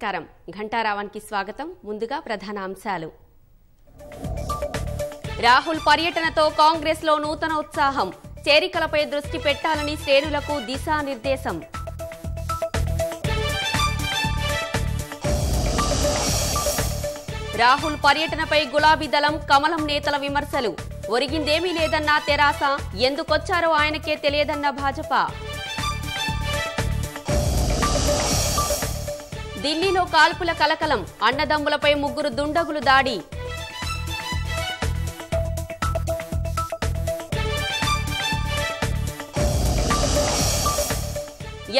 నమస్కారం ఘంటారావానికి స్వాగతం ముందుగా ప్రధాన అంశాలు రాహుల్ పర్యటనతో కాంగ్రెస్ లో నూతన ఉత్సాహం చేరికలపై దృష్టి పెట్టాలని శ్రేణులకు దిశానిర్దేశం రాహుల్ పర్యటనపై గులాబీ దళం కమలం నేతల విమర్శలు ఒరిగిందేమీ లేదన్న తెరాస ఎందుకొచ్చారో ఆయనకే తెలియదన్న భాజపా ఢిల్లీలో కాల్పుల కలకలం అన్నదమ్ములపై ముగ్గురు దుండగులు దాడి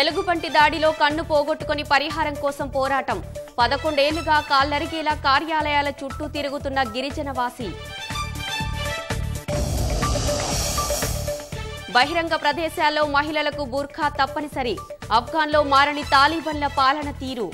ఎలుగుబంటి దాడిలో కన్ను పోగొట్టుకుని పరిహారం కోసం పోరాటం పదకొండేళ్లుగా కాళ్ళరిగేలా కార్యాలయాల చుట్టూ తిరుగుతున్న గిరిజనవాసి బహిరంగ ప్రదేశాల్లో మహిళలకు బుర్ఖా తప్పనిసరి ఆఫ్ఘాన్లో మారని తాలిబన్ల పాలన తీరు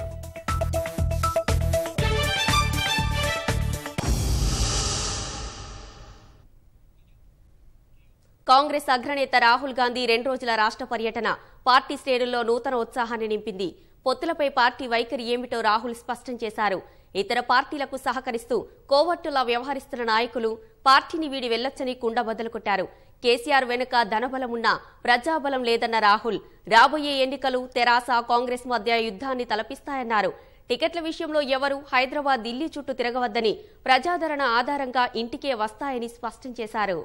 కాంగ్రెస్ అగ్రనేత రాహుల్ గాంధీ రెండు రోజుల రాష్ట్ర పర్యటన పార్టీ శ్రేణుల్లో నూతన ఉత్సాహాన్ని నింపింది పొత్తులపై పార్టీ వైఖరి ఏమిటో రాహుల్ స్పష్టం చేశారు ఇతర పార్టీలకు సహకరిస్తూ కోవట్టులా వ్యవహరిస్తున్న నాయకులు పార్టీని వీడి వెళ్లొచ్చని కుండ కొట్టారు కేసీఆర్ వెనుక ధనబలమున్నా ప్రజాబలం లేదన్న రాహుల్ రాబోయే ఎన్నికలు తెరాస కాంగ్రెస్ మధ్య యుద్ధాన్ని తలపిస్తాయన్నారు టికెట్ల విషయంలో ఎవరూ హైదరాబాద్ ఢిల్లీ చుట్టూ తిరగవద్దని ప్రజాదరణ ఆధారంగా ఇంటికే వస్తాయని స్పష్టం చేశారు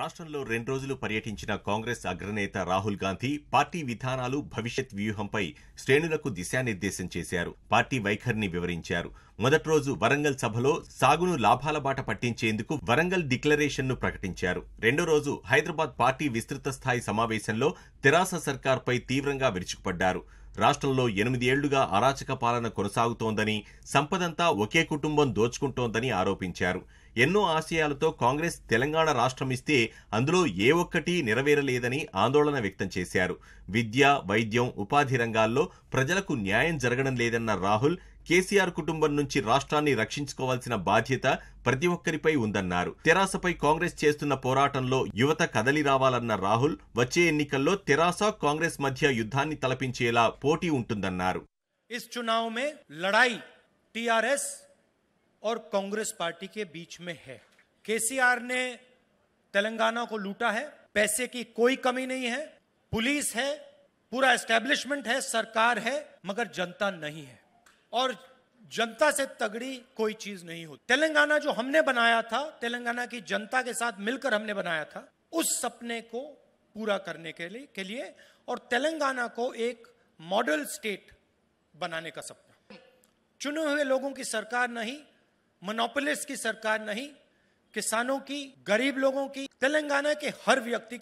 రాష్ట్రంలో రెండు రోజులు పర్యటించిన కాంగ్రెస్ అగ్రనేత రాహుల్ గాంధీ పార్టీ విధానాలు భవిష్యత్ వ్యూహంపై శ్రేణులకు దిశానిర్దేశం చేశారు పార్టీ వైఖరిని వివరించారు మొదటి రోజు వరంగల్ సభలో సాగును లాభాల బాట పట్టించేందుకు వరంగల్ డిక్లరేషన్ను ప్రకటించారు రెండో రోజు హైదరాబాద్ పార్టీ విస్తృత స్థాయి సమావేశంలో తెరాస సర్కార్పై తీవ్రంగా విరుచుకుపడ్డారు రాష్ట్రంలో ఎనిమిదేళ్లుగా అరాచక పాలన కొనసాగుతోందని సంపదంతా ఒకే కుటుంబం దోచుకుంటోందని ఆరోపించారు ఎన్నో ఆశయాలతో కాంగ్రెస్ తెలంగాణ రాష్ట్రం ఇస్తే అందులో ఏ ఒక్కటి నెరవేరలేదని ఆందోళన వ్యక్తం చేశారు విద్య వైద్యం ఉపాధి రంగాల్లో ప్రజలకు న్యాయం జరగడం లేదన్న రాహుల్ కేసీఆర్ కుటుంబం నుంచి రాష్ట్రాన్ని రక్షించుకోవాల్సిన బాధ్యత ప్రతి ఒక్కరిపై ఉందన్నారు తెరాసపై కాంగ్రెస్ చేస్తున్న పోరాటంలో యువత కదలి రావాలన్న రాహుల్ వచ్చే ఎన్నికల్లో తెరాస కాంగ్రెస్ మధ్య యుద్ధాన్ని తలపించేలా పోటీ ఉంటుందన్నారు టిఆర్ఎస్ और कांग्रेस पार्टी के बीच में है केसीआर ने तेलंगाना को लूटा है पैसे की कोई कमी नहीं है पुलिस है पूरा एस्टेब्लिशमेंट है सरकार है मगर जनता नहीं है और जनता से तगड़ी कोई चीज नहीं होती तेलंगाना जो हमने बनाया था तेलंगाना की जनता के साथ मिलकर हमने बनाया था उस सपने को पूरा करने के लिए के लिए और तेलंगाना को एक मॉडल स्टेट बनाने का सपना चुने हुए लोगों की सरकार नहीं मोनोपोलिस की सरकार नहीं కిసానో గరీబ్ లోగో కి హర్ వ్యక్తి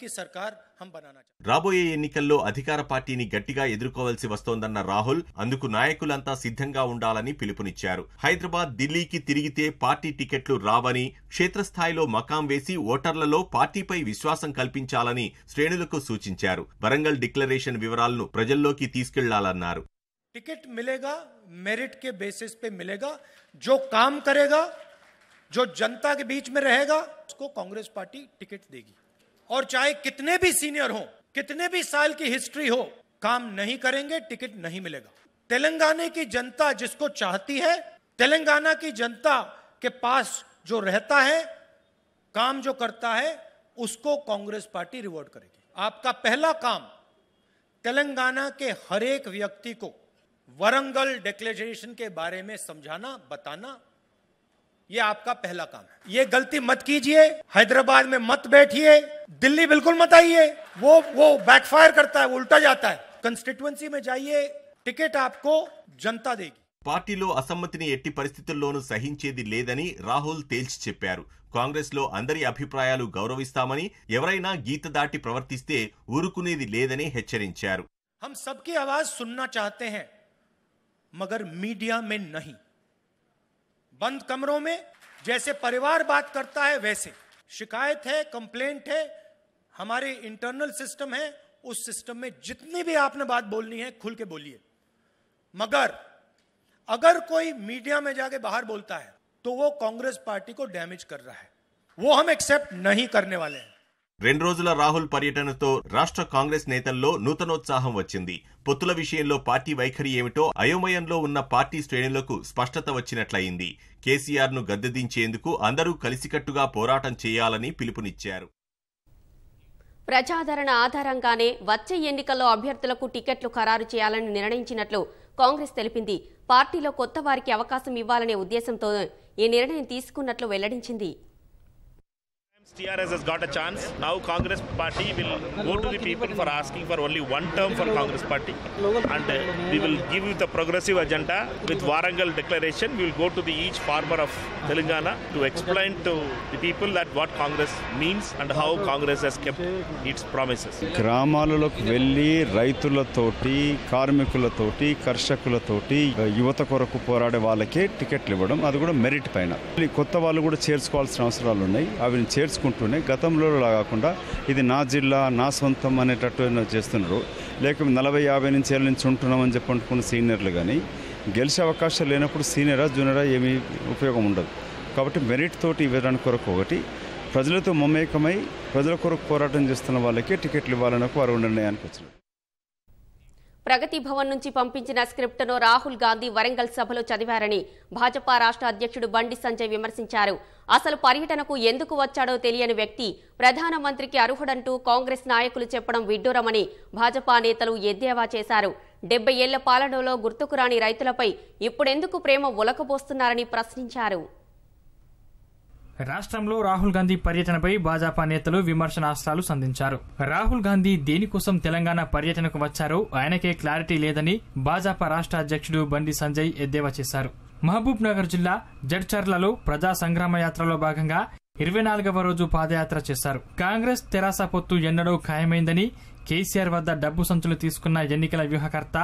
రాబోయే ఎన్నికల్లో అధికార పార్టీని గట్టిగా ఎదుర్కోవాల్సి వస్తోందన్న రాహుల్ అందుకు నాయకులంతా సిద్ధంగా ఉండాలని పిలుపునిచ్చారు హైదరాబాద్ ఢిల్లీకి తిరిగితే పార్టీ టికెట్లు రావని క్షేత్రస్థాయిలో మకాం వేసి ఓటర్లలో పార్టీపై విశ్వాసం కల్పించాలని శ్రేణులకు సూచించారు వరంగల్ డిక్లరేషన్ వివరాలను ప్రజల్లోకి తీసుకెళ్లాలన్నారు टिकट मिलेगा मेरिट के बेसिस पे मिलेगा जो काम करेगा जो जनता के बीच में रहेगा उसको कांग्रेस पार्टी टिकट देगी और चाहे कितने भी सीनियर हो कितने भी साल की हिस्ट्री हो काम नहीं करेंगे टिकट नहीं मिलेगा तेलंगाना की जनता जिसको चाहती है तेलंगाना की जनता के पास जो रहता है काम जो करता है उसको कांग्रेस पार्टी रिवॉर्ड करेगी आपका पहला काम तेलंगाना के हर एक व्यक्ति को वरंगल डिक्लेरेशन के बारे में समझाना बताना ये आपका पहला काम है ये गलती मत कीजिए हैदराबाद में मत बैठिए दिल्ली बिल्कुल मत आइए वो वो बैकफायर करता है वो उल्टा जाता है कंस्टिट्युएंसी में जाइए टिकट आपको जनता देगी पार्टी అసమ్మతిని ఎట్టి పరిస్థితుల్లోనూ సహించేది లేదని రాహుల్ తేల్చి చెప్పారు కాంగ్రెస్లో అందరి అభిప్రాయాలు గౌరవిస్తామని ఎవరైనా గీత దాటి ప్రవర్తిస్తే ఊరుకునేది లేదని హెచ్చరించారు హం సబ్కి ఆవాజ్ సున్నా చాతే హై मगर मीडिया में नहीं बंद कमरों में जैसे परिवार बात करता है वैसे शिकायत है कंप्लेंट है हमारे इंटरनल सिस्टम है उस सिस्टम में जितनी भी आपने बात बोलनी है खुल के बोलिए मगर अगर कोई मीडिया में जाके बाहर बोलता है तो वो कांग्रेस पार्टी को डैमेज कर रहा है वो हम एक्सेप्ट नहीं करने वाले हैं రెండు రోజుల రాహుల్ పర్యటనతో రాష్ట్ర కాంగ్రెస్ నేతల్లో నూతనోత్సాహం వచ్చింది పొత్తుల విషయంలో పార్టీ వైఖరి ఏమిటో అయోమయంలో ఉన్న పార్టీ శ్రేణులకు స్పష్టత వచ్చినట్లయింది కేసీఆర్ను గద్దెదించేందుకు అందరూ కలిసికట్టుగా పోరాటం చేయాలని పిలుపునిచ్చారు ప్రజాదరణ ఆధారంగానే వచ్చే ఎన్నికల్లో అభ్యర్థులకు టికెట్లు ఖరారు చేయాలని నిర్ణయించినట్లు కాంగ్రెస్ తెలిపింది పార్టీలో కొత్త వారికి అవకాశం ఇవ్వాలనే ఉద్దేశంతో ఈ నిర్ణయం తీసుకున్నట్లు వెల్లడించింది TRS has got a chance. Now Congress party will go to the people for asking for only one term for Congress party. And uh, we will give you the progressive agenda with Warangal declaration. We will go to the each farmer of Telangana to explain to the people that what Congress means and how Congress has kept its promises. గ్రామాలలోకి వెళ్ళి రైతులతోటి కార్మికులతోటి కర్షకులతోటి యువత కొరకు పోరాడే వాళ్ళకే టికెట్లు ఇవ్వడం అది కూడా merit పైన కొత్త వాళ్ళు కూడా చేర్చుకోవాల్సిన అవసరాలు ఉన్నాయి అవి చేర్చు మార్చుకుంటూనే గతంలో కాకుండా ఇది నా జిల్లా నా సొంతం అనేటట్టు చేస్తున్నారు లేకపోతే నలభై యాభై నుంచి ఏళ్ళ నుంచి ఉంటున్నామని చెప్పి అనుకున్న సీనియర్లు కానీ గెలిచే అవకాశాలు లేనప్పుడు సీనియరా జూనియరా ఏమీ ఉపయోగం ఉండదు కాబట్టి మెరిట్ తోటి ఇవ్వడానికి కొరకు ఒకటి ప్రజలతో మమేకమై ప్రజల కొరకు పోరాటం చేస్తున్న వాళ్ళకి టికెట్లు ఇవ్వాలని వారు నిర్ణయానికి వచ్చినారు ప్రగతి భవన్ నుంచి పంపించిన స్క్రిప్ట్ను రాహుల్ గాంధీ వరంగల్ సభలో చదివారని భాజపా రాష్ట్ర అధ్యక్షుడు బండి సంజయ్ విమర్శించారు అసలు పర్యటనకు ఎందుకు వచ్చాడో తెలియని వ్యక్తి ప్రధానమంత్రికి అర్హుడంటూ కాంగ్రెస్ నాయకులు చెప్పడం విడ్డూరమని భాజపా నేతలు ఎద్దేవా చేశారు డెబ్బై ఏళ్ల పాలనలో గుర్తుకురాని రైతులపై ఇప్పుడెందుకు ప్రేమ ఉలకబోస్తున్నారని ప్రశ్నించారు రాష్ట్రంలో రాహుల్ గాంధీ పర్యటనపై భాజపా నేతలు విమర్శనాస్త్రాలు సంధించారు రాహుల్ గాంధీ దేనికోసం తెలంగాణ పర్యటనకు వచ్చారో ఆయనకే క్లారిటీ లేదని భాజపా రాష్ట్ర అధ్యక్షుడు బండి సంజయ్ ఎద్దేవా చేశారు మహబూబ్ నగర్ జిల్లా జడ్చర్లలో ప్రజా సంగ్రామ యాత్రలో భాగంగా ఇరవై నాలుగవ రోజు పాదయాత్ర చేశారు కాంగ్రెస్ తెరాస పొత్తు ఎన్నడూ ఖాయమైందని కేసీఆర్ వద్ద డబ్బు సంచులు తీసుకున్న ఎన్నికల వ్యూహకర్త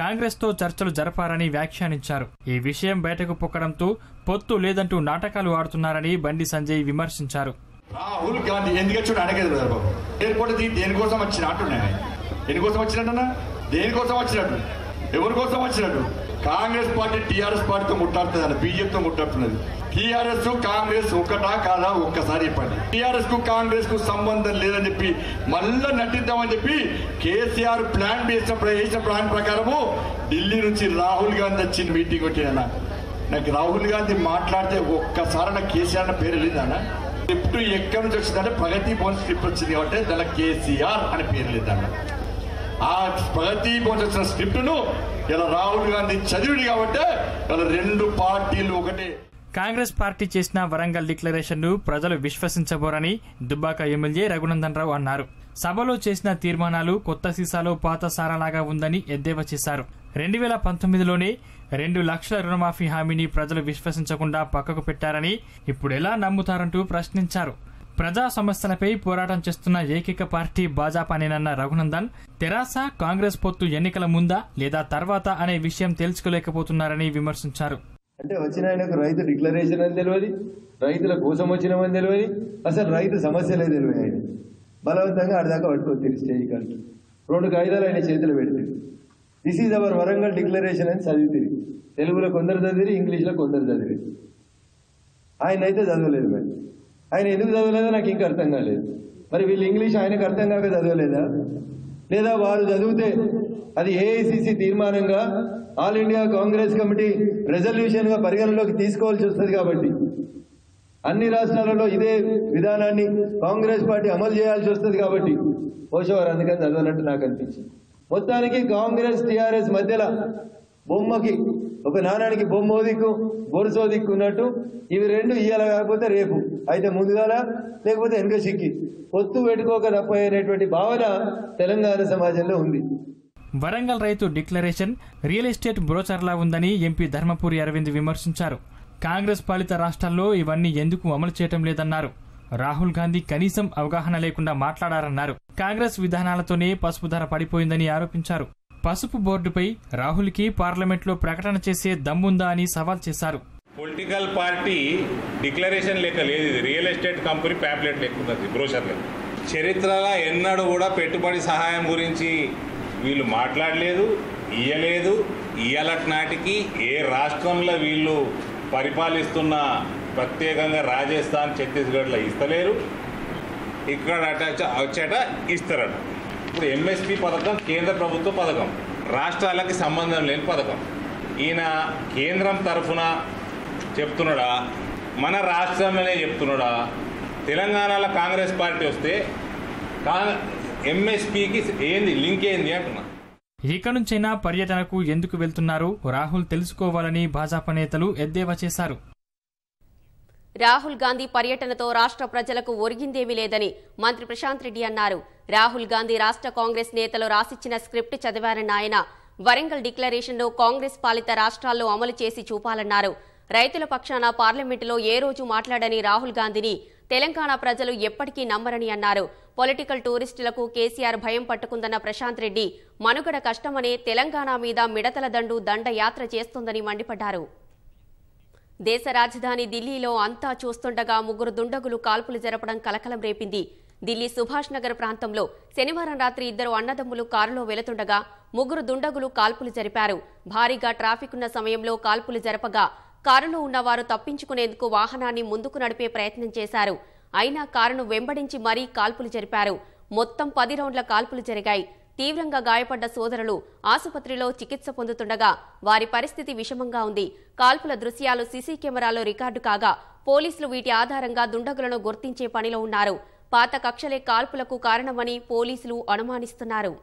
కాంగ్రెస్తో చర్చలు జరపారని వ్యాఖ్యానించారు ఈ విషయం బయటకు పొక్కడంతో పొత్తు లేదంటూ నాటకాలు ఆడుతున్నారని బండి సంజయ్ విమర్శించారు రాహుల్ గాంధీ ఎందుకు దేనికోసం వచ్చినట్టు దేనికోసం దేనికోసం వచ్చినట్టు ఎవరి కోసం వచ్చినట్టు కాంగ్రెస్ పార్టీ టీఆర్ఎస్ పార్టీతో ముట్టాడుతుంది బీజేపీతో ముట్టాడుతున్నది టీఆర్ఎస్ కాంగ్రెస్ ఒకటా కాదా ఒక్కసారి చెప్పండి టీఆర్ఎస్ కు కాంగ్రెస్ కు సంబంధం లేదని చెప్పి మళ్ళా నటిద్దామని చెప్పి కేసీఆర్ ప్లాన్ చేసిన వేసిన ప్లాన్ ప్రకారము ఢిల్లీ నుంచి రాహుల్ గాంధీ వచ్చింది మీటింగ్ వచ్చిన నాకు రాహుల్ గాంధీ మాట్లాడితే ఒక్కసారి నాకు కేసీఆర్ పేరు లేదా స్క్రిప్ట్ ఎక్కడి నుంచి వచ్చిందంటే ప్రగతి భవన్ స్క్రిప్ట్ వచ్చింది కాబట్టి దానికి కేసీఆర్ అని పేరు లేదన్నా ఆ ప్రగతి వచ్చిన స్క్రిప్ట్ను ఇలా రాహుల్ గాంధీ చదివిడు కాబట్టి ఇలా రెండు పార్టీలు ఒకటే కాంగ్రెస్ పార్టీ చేసిన వరంగల్ డిక్లరేషన్ను ప్రజలు విశ్వసించబోరని దుబ్బాక ఎమ్మెల్యే రఘునందన్ రావు అన్నారు సభలో చేసిన తీర్మానాలు కొత్త సీసాలో పాత సారాలాగా ఉందని ఎద్దేవా చేశారు రెండు వేల పంతొమ్మిదిలోనే రెండు లక్షల రుణమాఫీ హామీని ప్రజలు విశ్వసించకుండా పక్కకు పెట్టారని ఇప్పుడు ఎలా నమ్ముతారంటూ ప్రశ్నించారు ప్రజా సమస్యలపై పోరాటం చేస్తున్న ఏకైక పార్టీ భాజపానేనన్న రఘునందన్ తెరాస కాంగ్రెస్ పొత్తు ఎన్నికల ముందా లేదా తర్వాత అనే విషయం తెలుసుకోలేకపోతున్నారని విమర్శించారు అంటే వచ్చిన ఆయనకు రైతు డిక్లరేషన్ అని తెలియదు రైతుల కోసం అని తెలియదు అసలు రైతు సమస్యలే తెలియదు ఆయన బలవంతంగా ఆడదాకా పట్టుకొని తెలిస్తే కంటే రెండు కాగితాలు ఆయన చేతులు పెడితే this is our Warangal declaration అని చదివితే తెలుగులో కొందరు చదివి ఇంగ్లీష్లో కొందరు చదివి ఆయన అయితే చదవలేదు మరి ఆయన ఎందుకు చదవలేదో నాకు ఇంకా అర్థం కాలేదు మరి వీళ్ళు ఇంగ్లీష్ ఆయనకు అర్థం కాక చదవలేదా లేదా వారు చదివితే అది ఏఐసిసి తీర్మానంగా ఆల్ ఇండియా కాంగ్రెస్ కమిటీ రెజల్యూషన్గా పరిగణలోకి తీసుకోవాల్సి వస్తుంది కాబట్టి అన్ని రాష్ట్రాలలో ఇదే విధానాన్ని కాంగ్రెస్ పార్టీ అమలు చేయాల్సి వస్తుంది కాబట్టి పోషవారు అందుకని చదవనట్టు నాకు అనిపించింది మొత్తానికి కాంగ్రెస్ టీఆర్ఎస్ మధ్యలో బొమ్మకి ఒక నాణానికి బొమ్మో దిక్కు బొరుసో దిక్కు ఉన్నట్టు ఇవి రెండు ఇయ్యాల కాకపోతే రేపు అయితే ముందుగాల లేకపోతే వెనుక సిక్కి పొత్తు పెట్టుకోక తప్పనేటువంటి భావన తెలంగాణ సమాజంలో ఉంది వరంగల్ రైతు డిక్లరేషన్ రియల్ ఎస్టేట్ బ్రోచర్లా ఉందని ఎంపీ ధర్మపురి అరవింద్ విమర్శించారు కాంగ్రెస్ పాలిత రాష్ట్రాల్లో ఇవన్నీ ఎందుకు అమలు చేయటం లేదన్నారు రాహుల్ గాంధీ కనీసం అవగాహన లేకుండా మాట్లాడారన్నారు కాంగ్రెస్ విధానాలతోనే పసుపు ధర పడిపోయిందని ఆరోపించారు పసుపు బోర్డుపై రాహుల్కి పార్లమెంట్లో ప్రకటన చేసే దమ్ముందా అని సవాల్ చేశారు పొలిటికల్ పార్టీ డిక్లరేషన్ లెక్క లేదు ఇది రియల్ ఎస్టేట్ కంపెనీ ప్యాంప్లెట్ లెక్క ఉన్నది బ్రోషర్ లెక్క చరిత్రలో ఎన్నడూ కూడా పెట్టుబడి సహాయం గురించి వీళ్ళు మాట్లాడలేదు ఇయ్యలేదు ఇయ్యలటి నాటికి ఏ రాష్ట్రంలో వీళ్ళు పరిపాలిస్తున్న ప్రత్యేకంగా రాజస్థాన్ ఛత్తీస్గఢ్లో ఇస్తలేరు ఇక్కడ అటాచ్ వచ్చేట ఇస్తారట ఇప్పుడు ఎంఎస్పి పథకం కేంద్ర ప్రభుత్వ పథకం రాష్ట్రాలకి సంబంధం లేని పథకం ఈయన కేంద్రం తరఫున చెప్తున్నాడా మన రాష్ట్రంలోనే చెప్తున్నాడా తెలంగాణలో కాంగ్రెస్ పార్టీ వస్తే కా ఎంఎస్పికి ఏంది లింక్ ఏంది అంటున్నా ఇక నుంచైనా పర్యటనకు ఎందుకు వెళ్తున్నారు రాహుల్ తెలుసుకోవాలని భాజపా నేతలు ఎద్దేవా చేశారు రాహుల్ గాంధీ పర్యటనతో రాష్ట్ర ప్రజలకు ఒరిగిందేమీ లేదని మంత్రి ప్రశాంత్ రెడ్డి అన్నారు రాహుల్ గాంధీ రాష్ట్ర కాంగ్రెస్ నేతలు రాసిచ్చిన స్క్రిప్ట్ చదివారన్న ఆయన వరంగల్ డిక్లరేషన్లో కాంగ్రెస్ పాలిత రాష్ట్రాల్లో అమలు చేసి చూపాలన్నారు రైతుల పక్షాన పార్లమెంటులో ఏ రోజు మాట్లాడని రాహుల్ గాంధీని తెలంగాణ ప్రజలు ఎప్పటికీ నమ్మరని అన్నారు పొలిటికల్ టూరిస్టులకు కేసీఆర్ భయం పట్టుకుందన్న ప్రశాంత్ రెడ్డి మనుగడ కష్టమనే తెలంగాణ మీద మిడతల దండు దండయాత్ర చేస్తోందని మండిపడ్డారు దేశ రాజధాని ఢిల్లీలో అంతా చూస్తుండగా ముగ్గురు దుండగులు కాల్పులు జరపడం కలకలం రేపింది ఢిల్లీ సుభాష్ నగర్ ప్రాంతంలో శనివారం రాత్రి ఇద్దరు అన్నదమ్ములు కారులో వెళుతుండగా ముగ్గురు దుండగులు కాల్పులు జరిపారు భారీగా ట్రాఫిక్ ఉన్న సమయంలో కాల్పులు జరపగా కారులో ఉన్నవారు తప్పించుకునేందుకు వాహనాన్ని ముందుకు నడిపే ప్రయత్నం చేశారు అయినా కారును వెంబడించి మరీ కాల్పులు జరిపారు మొత్తం పది రౌండ్ల కాల్పులు జరిగాయి తీవ్రంగా గాయపడ్డ సోదరులు ఆసుపత్రిలో చికిత్స పొందుతుండగా వారి పరిస్థితి విషమంగా ఉంది కాల్పుల దృశ్యాలు సీసీ కెమెరాలో రికార్డు కాగా పోలీసులు వీటి ఆధారంగా దుండగులను గుర్తించే పనిలో ఉన్నారు పాత కక్షలే కాల్పులకు కారణమని పోలీసులు అనుమానిస్తున్నారు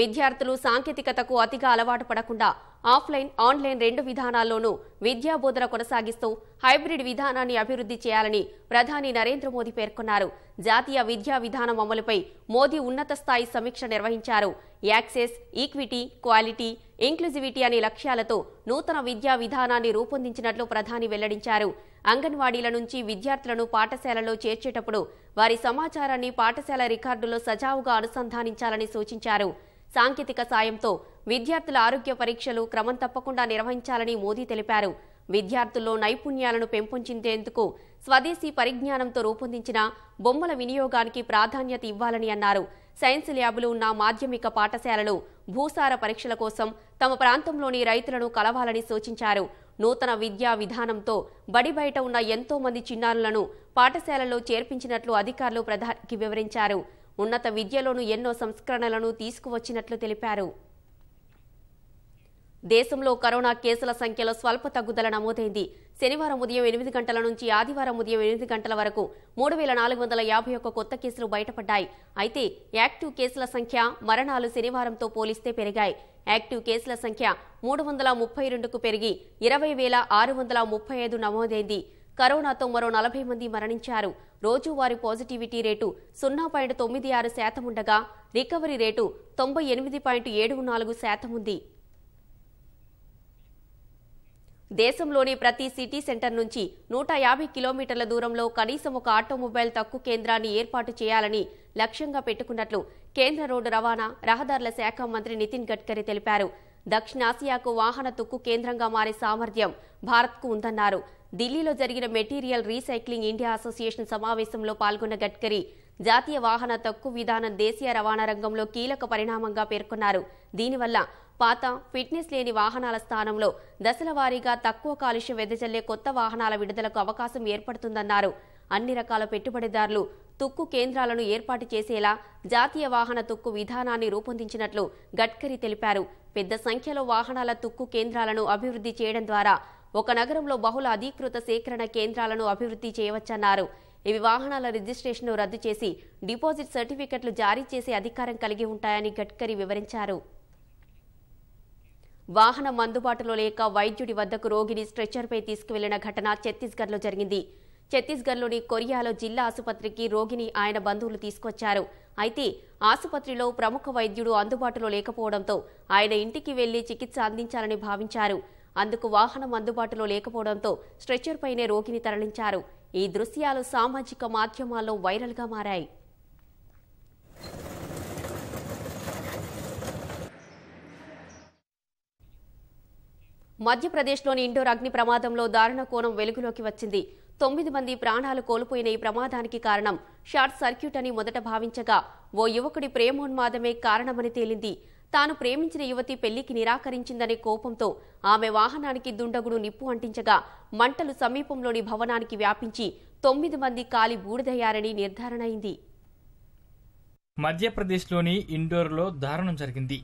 విద్యార్థులు సాంకేతికతకు అతిగా అలవాటు పడకుండా ఆఫ్లైన్ ఆన్లైన్ రెండు విధానాల్లోనూ విద్యా బోధన కొనసాగిస్తూ హైబ్రిడ్ విధానాన్ని అభివృద్ధి చేయాలని ప్రధాని నరేంద్ర మోదీ పేర్కొన్నారు జాతీయ విద్యా విధానం అమలుపై మోదీ ఉన్నత స్థాయి సమీక్ష నిర్వహించారు యాక్సెస్ ఈక్విటీ క్వాలిటీ ఇంక్లూజివిటీ అనే లక్ష్యాలతో నూతన విద్యా విధానాన్ని రూపొందించినట్లు ప్రధాని వెల్లడించారు అంగన్వాడీల నుంచి విద్యార్థులను పాఠశాలలో చేర్చేటప్పుడు వారి సమాచారాన్ని పాఠశాల రికార్డులో సజావుగా అనుసంధానించాలని సూచించారు సాంకేతిక సాయంతో విద్యార్థుల ఆరోగ్య పరీక్షలు క్రమం తప్పకుండా నిర్వహించాలని మోదీ తెలిపారు విద్యార్థుల్లో నైపుణ్యాలను పెంపొందించేందుకు స్వదేశీ పరిజ్ఞానంతో రూపొందించిన బొమ్మల వినియోగానికి ప్రాధాన్యత ఇవ్వాలని అన్నారు సైన్స్ ల్యాబులు ఉన్న మాధ్యమిక పాఠశాలలు భూసార పరీక్షల కోసం తమ ప్రాంతంలోని రైతులను కలవాలని సూచించారు నూతన విద్యా విధానంతో బడి బయట ఉన్న ఎంతో మంది చిన్నారులను పాఠశాలలో చేర్పించినట్లు అధికారులు ప్రధానికి వివరించారు ఉన్నత విద్యలోనూ ఎన్నో సంస్కరణలను తీసుకువచ్చినట్లు తెలిపారు దేశంలో కరోనా కేసుల సంఖ్యలో స్వల్ప తగ్గుదల నమోదైంది శనివారం ఉదయం ఎనిమిది గంటల నుంచి ఆదివారం ఉదయం ఎనిమిది గంటల వరకు మూడు వేల నాలుగు వందల యాభై ఒక్క కొత్త కేసులు బయటపడ్డాయి అయితే యాక్టివ్ కేసుల సంఖ్య మరణాలు శనివారంతో పోలిస్తే పెరిగాయి యాక్టివ్ కేసుల సంఖ్య మూడు వందల ముప్పై రెండుకు పెరిగి ఇరవై వేల ఆరు వందల ముప్పై ఐదు నమోదైంది కరోనాతో మరో నలభై మంది మరణించారు రోజువారీ పాజిటివిటీ రేటు సున్నా పాయింట్ తొమ్మిది ఆరు శాతం ఉండగా రికవరీ రేటు తొంభై ఎనిమిది పాయింట్ ఏడు నాలుగు శాతం ఉంది దేశంలోని ప్రతి సిటీ సెంటర్ నుంచి నూట యాభై కిలోమీటర్ల దూరంలో కనీసం ఒక ఆటోమొబైల్ తక్కువ కేంద్రాన్ని ఏర్పాటు చేయాలని లక్ష్యంగా పెట్టుకున్నట్లు కేంద్ర రోడ్డు రవాణా రహదారుల శాఖ మంత్రి నితిన్ గడ్కరీ తెలిపారు దక్షిణాసియాకు వాహన తుక్కు కేంద్రంగా మారే సామర్థ్యం భారత్కు ఉందన్నారు ఢిల్లీలో జరిగిన మెటీరియల్ రీసైక్లింగ్ ఇండియా అసోసియేషన్ సమావేశంలో పాల్గొన్న గడ్కరీ జాతీయ వాహన తక్కు విధానం దేశీయ రవాణా రంగంలో కీలక పరిణామంగా పేర్కొన్నారు దీనివల్ల పాత ఫిట్నెస్ లేని వాహనాల స్థానంలో దశల వారీగా తక్కువ కాలుష్యం వెదజల్లే కొత్త వాహనాల విడుదలకు అవకాశం ఏర్పడుతుందన్నారు అన్ని రకాల పెట్టుబడిదారులు తుక్కు కేంద్రాలను ఏర్పాటు చేసేలా జాతీయ వాహన తుక్కు విధానాన్ని రూపొందించినట్లు గడ్కరీ తెలిపారు పెద్ద సంఖ్యలో వాహనాల తుక్కు కేంద్రాలను అభివృద్ధి చేయడం ద్వారా ఒక నగరంలో బహుళ అధీకృత సేకరణ కేంద్రాలను అభివృద్ధి చేయవచ్చన్నారు ఇవి వాహనాల రిజిస్ట్రేషన్ను రద్దు చేసి డిపాజిట్ సర్టిఫికెట్లు జారీ చేసే అధికారం కలిగి ఉంటాయని గడ్కరీ వివరించారు వాహనం అందుబాటులో లేక వైద్యుడి వద్దకు రోగిని స్ట్రెచ్చర్పై తీసుకువెళ్లిన ఘటన ఛత్తీస్గఢ్లో జరిగింది ఛత్తీస్గఢ్లోని కొరియాలో జిల్లా ఆసుపత్రికి రోగిని ఆయన బంధువులు తీసుకొచ్చారు అయితే ఆసుపత్రిలో ప్రముఖ వైద్యుడు అందుబాటులో లేకపోవడంతో ఆయన ఇంటికి వెళ్లి చికిత్స అందించాలని భావించారు అందుకు వాహనం అందుబాటులో లేకపోవడంతో స్ట్రెచ్చర్పైనే రోగిని తరలించారు ఈ దృశ్యాలు సామాజిక మాధ్యమాల్లో వైరల్గా మారాయి మధ్యప్రదేశ్లోని ఇండోర్ అగ్ని ప్రమాదంలో దారుణ కోణం వెలుగులోకి వచ్చింది తొమ్మిది మంది ప్రాణాలు కోల్పోయిన ఈ ప్రమాదానికి కారణం షార్ట్ సర్క్యూట్ అని మొదట భావించగా ఓ యువకుడి ప్రేమోన్మాదమే కారణమని తేలింది తాను ప్రేమించిన యువతి పెళ్లికి నిరాకరించిందనే కోపంతో ఆమె వాహనానికి దుండగుడు నిప్పు అంటించగా మంటలు సమీపంలోని భవనానికి వ్యాపించి తొమ్మిది మంది కాలి బూడిదయ్యారని నిర్ధారణ అయింది మధ్యప్రదేశ్లోని ఇండోర్లో దారుణం జరిగింది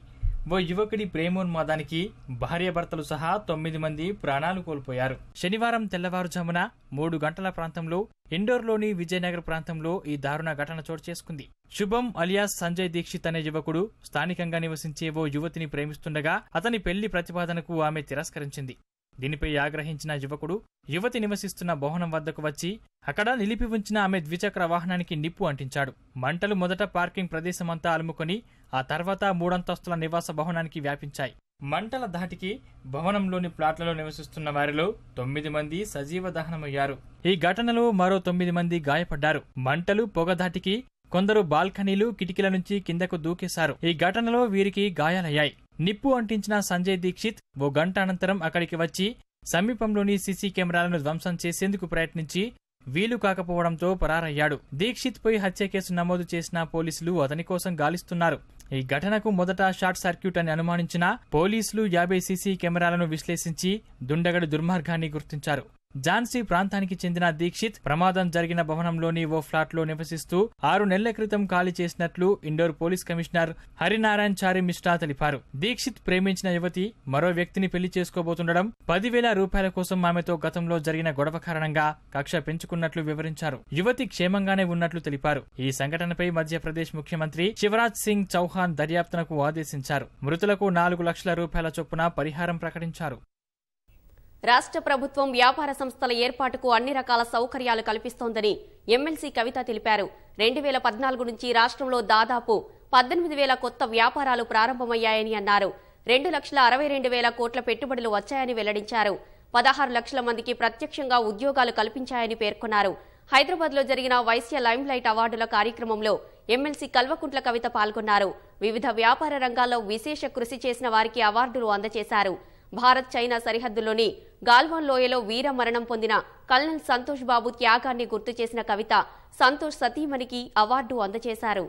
ఓ యువకుడి ప్రేమోన్మాదానికి భార్యభర్తలు సహా తొమ్మిది మంది ప్రాణాలు కోల్పోయారు శనివారం తెల్లవారుజామున మూడు గంటల ప్రాంతంలో ఇండోర్లోని విజయనగర్ ప్రాంతంలో ఈ దారుణ ఘటన చోటు చేసుకుంది శుభం అలియాస్ సంజయ్ దీక్షిత్ అనే యువకుడు స్థానికంగా నివసించే ఓ యువతిని ప్రేమిస్తుండగా అతని పెళ్లి ప్రతిపాదనకు ఆమె తిరస్కరించింది దీనిపై ఆగ్రహించిన యువకుడు యువతి నివసిస్తున్న భవనం వద్దకు వచ్చి అక్కడ నిలిపి ఉంచిన ఆమె ద్విచక్ర వాహనానికి నిప్పు అంటించాడు మంటలు మొదట పార్కింగ్ ప్రదేశమంతా అలుముకొని ఆ తర్వాత మూడంతస్తుల నివాస భవనానికి వ్యాపించాయి మంటల ధాటికి భవనంలోని ప్లాట్లలో నివసిస్తున్న వారిలో తొమ్మిది మంది సజీవ దహనమయ్యారు ఈ ఘటనలో మరో తొమ్మిది మంది గాయపడ్డారు మంటలు పొగ ధాటికి కొందరు బాల్కనీలు కిటికీల నుంచి కిందకు దూకేశారు ఈ ఘటనలో వీరికి గాయాలయ్యాయి నిప్పు అంటించిన సంజయ్ దీక్షిత్ ఓ గంట అనంతరం అక్కడికి వచ్చి సమీపంలోని సీసీ కెమెరాలను ధ్వంసం చేసేందుకు ప్రయత్నించి వీలు కాకపోవడంతో పరారయ్యాడు దీక్షిత్ పై హత్య కేసు నమోదు చేసిన పోలీసులు అతని కోసం గాలిస్తున్నారు ఈ ఘటనకు మొదట షార్ట్ సర్క్యూట్ అని అనుమానించిన పోలీసులు యాభై సీసీ కెమెరాలను విశ్లేషించి దుండగడు దుర్మార్గాన్ని గుర్తించారు ఝాన్సీ ప్రాంతానికి చెందిన దీక్షిత్ ప్రమాదం జరిగిన భవనంలోని ఓ ఫ్లాట్లో నివసిస్తూ ఆరు నెలల క్రితం ఖాళీ చేసినట్లు ఇండోర్ పోలీస్ కమిషనర్ హరినారాయణ్ చారి మిశ్రా తెలిపారు దీక్షిత్ ప్రేమించిన యువతి మరో వ్యక్తిని పెళ్లి చేసుకోబోతుండడం పదివేల రూపాయల కోసం ఆమెతో గతంలో జరిగిన గొడవ కారణంగా కక్ష పెంచుకున్నట్లు వివరించారు యువతి క్షేమంగానే ఉన్నట్లు తెలిపారు ఈ సంఘటనపై మధ్యప్రదేశ్ ముఖ్యమంత్రి శివరాజ్ సింగ్ చౌహాన్ దర్యాప్తునకు ఆదేశించారు మృతులకు నాలుగు లక్షల రూపాయల చొప్పున పరిహారం ప్రకటించారు రాష్ట్ర ప్రభుత్వం వ్యాపార సంస్థల ఏర్పాటుకు అన్ని రకాల సౌకర్యాలు కల్పిస్తోందని ఎమ్మెల్సీ కవిత తెలిపారు రెండు వేల పద్నాలుగు నుంచి రాష్ట్రంలో దాదాపు పద్దెనిమిది వేల కొత్త వ్యాపారాలు ప్రారంభమయ్యాయని అన్నారు రెండు లక్షల అరవై రెండు వేల కోట్ల పెట్టుబడులు వచ్చాయని వెల్లడించారు పదహారు లక్షల మందికి ప్రత్యక్షంగా ఉద్యోగాలు కల్పించాయని పేర్కొన్నారు హైదరాబాద్ లో జరిగిన వైశ్య లైమ్లైట్ అవార్డుల కార్యక్రమంలో ఎమ్మెల్సీ కల్వకుంట్ల కవిత పాల్గొన్నారు వివిధ వ్యాపార రంగాల్లో విశేష కృషి చేసిన వారికి అవార్డులు అందజేశారు భారత్ చైనా సరిహద్దులోని గాల్వాన్ లోయలో వీర మరణం పొందిన కల్నల్ సంతోష్ బాబు త్యాగాన్ని గుర్తు చేసిన కవిత సంతోష్ సతీమణికి అవార్డు అందజేశారు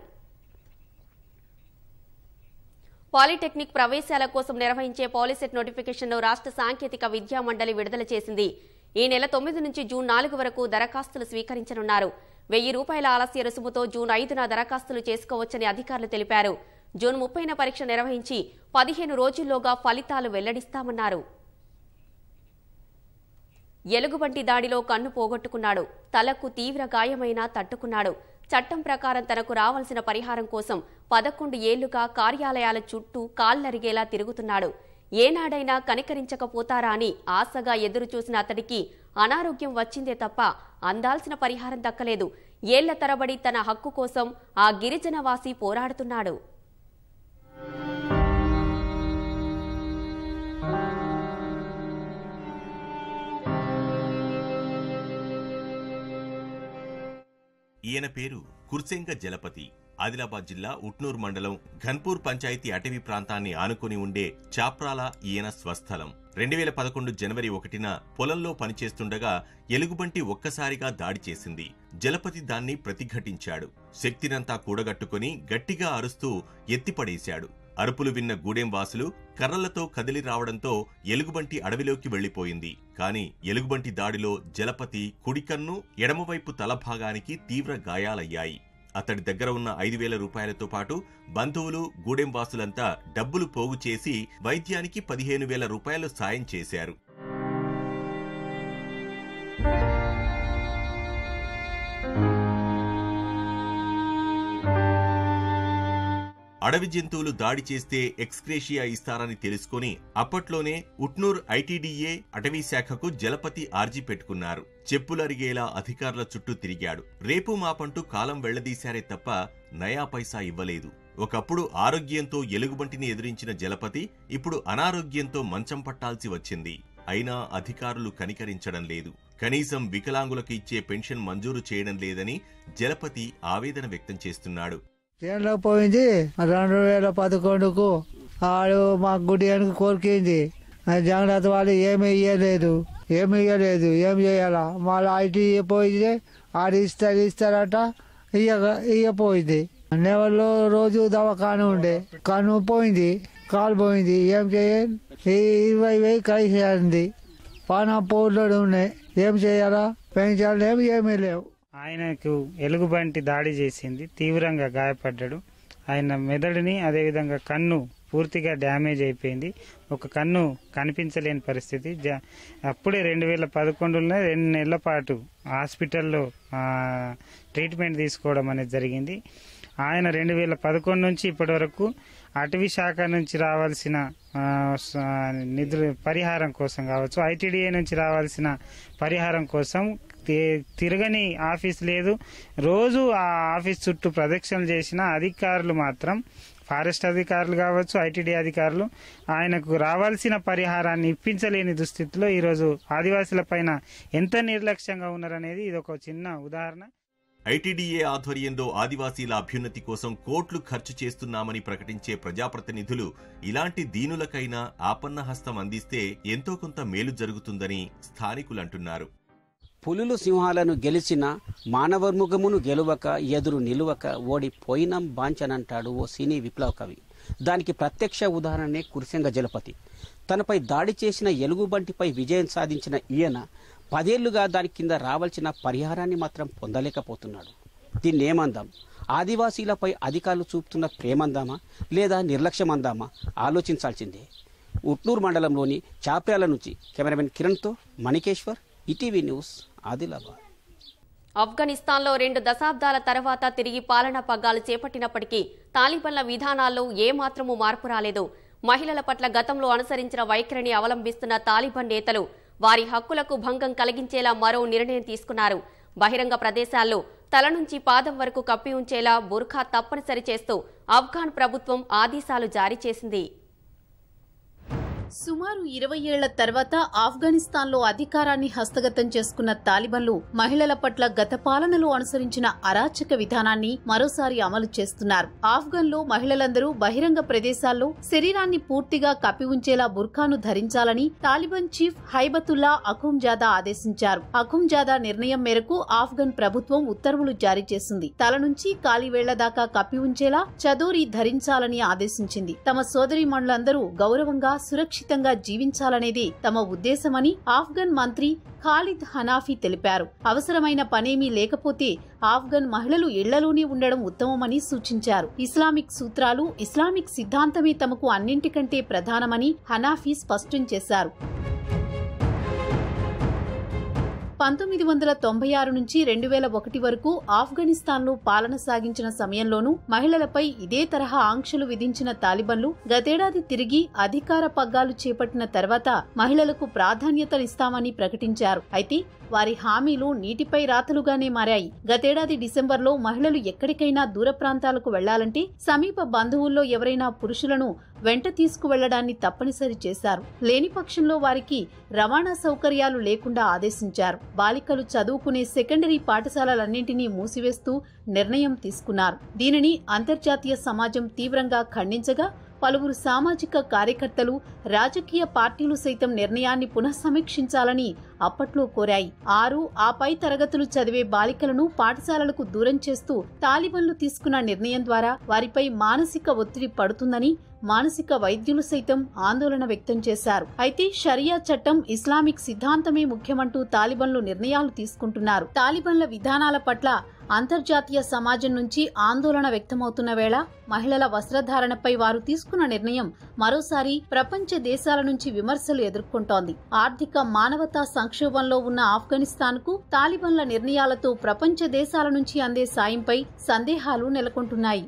పాలిటెక్నిక్ ప్రవేశాల కోసం నిర్వహించే పాలిసెట్ నోటిఫికేషన్ను రాష్ట్ర సాంకేతిక విద్యా మండలి విడుదల చేసింది ఈ నెల తొమ్మిది నుంచి జూన్ నాలుగు వరకు దరఖాస్తులు స్వీకరించనున్నారు వెయ్యి రూపాయల ఆలస్య రుసుముతో జూన్ ఐదున దరఖాస్తులు చేసుకోవచ్చని అధికారులు తెలిపారు జూన్ ముప్పైన పరీక్ష నిర్వహించి పదిహేను రోజుల్లోగా ఫలితాలు వెల్లడిస్తామన్నారు ఎలుగుబంటి దాడిలో కన్ను పోగొట్టుకున్నాడు తలకు తీవ్ర గాయమైనా తట్టుకున్నాడు చట్టం ప్రకారం తనకు రావాల్సిన పరిహారం కోసం పదకొండు ఏళ్లుగా కార్యాలయాల చుట్టూ కాళ్ళరిగేలా తిరుగుతున్నాడు ఏనాడైనా కనికరించకపోతారా అని ఆశగా ఎదురుచూసిన అతడికి అనారోగ్యం వచ్చిందే తప్ప అందాల్సిన పరిహారం దక్కలేదు ఏళ్ల తరబడి తన హక్కు కోసం ఆ గిరిజనవాసి పోరాడుతున్నాడు ఈయన పేరు కుర్సెంగ జలపతి ఆదిలాబాద్ జిల్లా ఉట్నూర్ మండలం ఘన్పూర్ పంచాయతీ అటవీ ప్రాంతాన్ని ఆనుకుని ఉండే చాప్రాల ఈయన స్వస్థలం రెండు వేల పదకొండు జనవరి ఒకటిన పొలంలో పనిచేస్తుండగా ఎలుగుబంటి ఒక్కసారిగా దాడి చేసింది జలపతి దాన్ని ప్రతిఘటించాడు శక్తినంతా కూడగట్టుకుని గట్టిగా అరుస్తూ ఎత్తిపడేశాడు అరుపులు విన్న గూడెం వాసులు కర్రలతో కదిలి రావడంతో ఎలుగుబంటి అడవిలోకి వెళ్లిపోయింది కాని ఎలుగుబంటి దాడిలో జలపతి కుడికన్ను ఎడమవైపు తల భాగానికి తీవ్ర గాయాలయ్యాయి అతడి దగ్గర ఉన్న ఐదు వేల రూపాయలతో పాటు బంధువులు గూడెం వాసులంతా డబ్బులు పోగు చేసి వైద్యానికి పదిహేను వేల రూపాయలు సాయం చేశారు అడవి జంతువులు దాడి చేస్తే ఎక్స్క్రేషియా ఇస్తారని తెలుసుకుని అప్పట్లోనే ఉట్నూర్ ఐటీడీఏ అటవీ శాఖకు జలపతి ఆర్జీ పెట్టుకున్నారు చెప్పులరిగేలా అధికారుల చుట్టూ తిరిగాడు రేపు మాపంటూ కాలం వెళ్లదీశారే తప్ప నయా పైసా ఇవ్వలేదు ఒకప్పుడు ఆరోగ్యంతో ఎలుగుబంటిని ఎదిరించిన జలపతి ఇప్పుడు అనారోగ్యంతో మంచం పట్టాల్సి వచ్చింది అయినా అధికారులు కనికరించడం లేదు కనీసం వికలాంగులకు ఇచ్చే పెన్షన్ మంజూరు చేయడం లేదని జలపతి ఆవేదన వ్యక్తం చేస్తున్నాడు తినలేక పోయింది రెండు వేల పదకొండుకు ఆడు మా గుడి అని కోరికింది జగన్నాథ్ వాళ్ళు ఏమి ఇయ్యలేదు ఏమి ఇయ్యలేదు ఏం చేయాలా వాళ్ళు ఐటీ పోయింది ఆడు ఇస్తారు ఇస్తారట ఇయ్య ఇయ్యపోయింది నెవల్లో రోజు దవాఖాన ఉండే కను పోయింది కాలు పోయింది ఏం చేయాలి ఇరవై వెయ్యి కలిసి పానా పోర్లు ఉన్నాయి ఏం చేయాలా పెంచాలి ఏమి ఏమీ లేవు ఆయనకు ఎలుగుబంటి దాడి చేసింది తీవ్రంగా గాయపడ్డాడు ఆయన మెదడుని అదేవిధంగా కన్ను పూర్తిగా డ్యామేజ్ అయిపోయింది ఒక కన్ను కనిపించలేని పరిస్థితి అప్పుడే రెండు వేల పదకొండులోనే రెండు నెలల పాటు హాస్పిటల్లో ట్రీట్మెంట్ తీసుకోవడం అనేది జరిగింది ఆయన రెండు వేల పదకొండు నుంచి ఇప్పటి వరకు అటవీ శాఖ నుంచి రావాల్సిన నిధులు పరిహారం కోసం కావచ్చు ఐటీడీఏ నుంచి రావాల్సిన పరిహారం కోసం తిరగని ఆఫీస్ లేదు రోజు ఆ ఆఫీస్ చుట్టూ ప్రదక్షిణలు చేసిన అధికారులు మాత్రం ఫారెస్ట్ అధికారులు కావచ్చు ఐటీడీ అధికారులు ఆయనకు రావాల్సిన పరిహారాన్ని ఇప్పించలేని దుస్థితిలో ఈరోజు ఆదివాసుల పైన ఎంత నిర్లక్ష్యంగా ఉన్నారనేది ఇది ఒక చిన్న ఉదాహరణ ఐటీడీఏ ఆధ్వర్యంలో ఆదివాసీల అభ్యున్నతి కోసం కోట్లు ఖర్చు చేస్తున్నామని ప్రకటించే ప్రజాప్రతినిధులు ఇలాంటి దీనులకైనా ఆపన్న హస్తం అందిస్తే ఎంతో కొంత మేలు జరుగుతుందని స్థానికులంటున్నారు పులులు సింహాలను గెలిచిన మానవర్ముఖమును గెలువక ఎదురు నిలువక ఓడిపోయినం బాంచనంటాడు ఓ సినీ విప్లవ కవి దానికి ప్రత్యక్ష ఉదాహరణే కురిసెంగ జలపతి తనపై దాడి చేసిన ఎలుగుబంటిపై విజయం సాధించిన ఈయన పదేళ్లుగా దాని కింద రావాల్సిన పరిహారాన్ని మాత్రం పొందలేకపోతున్నాడు దీన్ని ఏమందాం ఆదివాసీలపై అధికారులు చూపుతున్న ప్రేమందామా లేదా నిర్లక్ష్యమందామా ఆలోచించాల్సిందే ఉట్నూరు మండలంలోని చాప్యాల నుంచి కెమెరామెన్ కిరణ్తో మణికేశ్వర్ ఇటీవీ న్యూస్ ఆదిలాబాద్ ఆఫ్ఘనిస్తాన్లో రెండు దశాబ్దాల తర్వాత తిరిగి పాలనా పగ్గాలు చేపట్టినప్పటికీ తాలిబన్ల విధానాల్లో ఏమాత్రమూ మార్పు రాలేదు మహిళల పట్ల గతంలో అనుసరించిన వైఖరిని అవలంబిస్తున్న తాలిబన్ నేతలు వారి హక్కులకు భంగం కలిగించేలా మరో నిర్ణయం తీసుకున్నారు బహిరంగ ప్రదేశాల్లో తల నుంచి పాదం వరకు కప్పి ఉంచేలా బుర్ఖా తప్పనిసరి చేస్తూ ఆఫ్ఘాన్ ప్రభుత్వం ఆదేశాలు జారీ చేసింది సుమారు ఇరవై ఏళ్ల తర్వాత ఆఫ్ఘనిస్తాన్లో అధికారాన్ని హస్తగతం చేసుకున్న తాలిబన్లు మహిళల పట్ల గత పాలనలో అనుసరించిన అరాచక విధానాన్ని మరోసారి అమలు చేస్తున్నారు ఆఫ్ఘన్లో మహిళలందరూ బహిరంగ ప్రదేశాల్లో శరీరాన్ని పూర్తిగా కప్పి ఉంచేలా బుర్ఖాను ధరించాలని తాలిబన్ చీఫ్ హైబతుల్లా అఖుంజాదా ఆదేశించారు అఖుంజాదా నిర్ణయం మేరకు ఆఫ్ఘన్ ప్రభుత్వం ఉత్తర్వులు జారీ చేసింది తల నుంచి కాలివేళ్ల దాకా కప్పి ఉంచేలా చదోరి ధరించాలని ఆదేశించింది తమ సోదరిమణులందరూ గౌరవంగా సురక్ష సురక్షితంగా జీవించాలనేది తమ ఉద్దేశమని ఆఫ్ఘన్ మంత్రి ఖాలిద్ హనాఫీ తెలిపారు అవసరమైన పనేమీ లేకపోతే ఆఫ్ఘన్ మహిళలు ఇళ్లలోనే ఉండడం ఉత్తమమని సూచించారు ఇస్లామిక్ సూత్రాలు ఇస్లామిక్ సిద్ధాంతమే తమకు అన్నింటికంటే ప్రధానమని హనాఫీ స్పష్టం చేశారు పంతొమ్మిది వందల తొంభై ఆరు నుంచి రెండు వేల ఒకటి వరకు ఆఫ్ఘనిస్తాన్లో పాలన సాగించిన సమయంలోనూ మహిళలపై ఇదే తరహా ఆంక్షలు విధించిన తాలిబన్లు గతేడాది తిరిగి అధికార పగ్గాలు చేపట్టిన తర్వాత మహిళలకు ప్రాధాన్యతనిస్తామని ప్రకటించారు అయితే వారి హామీలు నీటిపై రాతలుగానే మారాయి గతేడాది డిసెంబర్లో మహిళలు ఎక్కడికైనా దూర ప్రాంతాలకు వెళ్లాలంటే సమీప బంధువుల్లో ఎవరైనా పురుషులను వెంట తీసుకువెళ్లడాన్ని తప్పనిసరి చేశారు లేని పక్షంలో వారికి రవాణా సౌకర్యాలు లేకుండా ఆదేశించారు బాలికలు చదువుకునే సెకండరీ పాఠశాలలన్నింటినీ మూసివేస్తూ నిర్ణయం తీసుకున్నారు దీనిని అంతర్జాతీయ సమాజం తీవ్రంగా ఖండించగా పలువురు సామాజిక కార్యకర్తలు రాజకీయ పార్టీలు సైతం నిర్ణయాన్ని పునః సమీక్షించాలని అప్పట్లో కోరాయి ఆరు ఆపై తరగతులు చదివే బాలికలను పాఠశాలలకు దూరం చేస్తూ తాలిబన్లు తీసుకున్న నిర్ణయం ద్వారా వారిపై మానసిక ఒత్తిడి పడుతుందని మానసిక వైద్యులు సైతం ఆందోళన వ్యక్తం చేశారు అయితే షరియా చట్టం ఇస్లామిక్ సిద్ధాంతమే ముఖ్యమంటూ తాలిబన్లు నిర్ణయాలు తీసుకుంటున్నారు తాలిబన్ల విధానాల పట్ల అంతర్జాతీయ సమాజం నుంచి ఆందోళన వ్యక్తమవుతున్న వేళ మహిళల వస్త్రధారణపై వారు తీసుకున్న నిర్ణయం మరోసారి ప్రపంచ దేశాల నుంచి విమర్శలు ఎదుర్కొంటోంది ఆర్థిక మానవతా సంక్షోభంలో ఉన్న ఆఫ్ఘనిస్తాన్కు తాలిబన్ల నిర్ణయాలతో ప్రపంచ దేశాల నుంచి అందే సాయంపై సందేహాలు నెలకొంటున్నాయి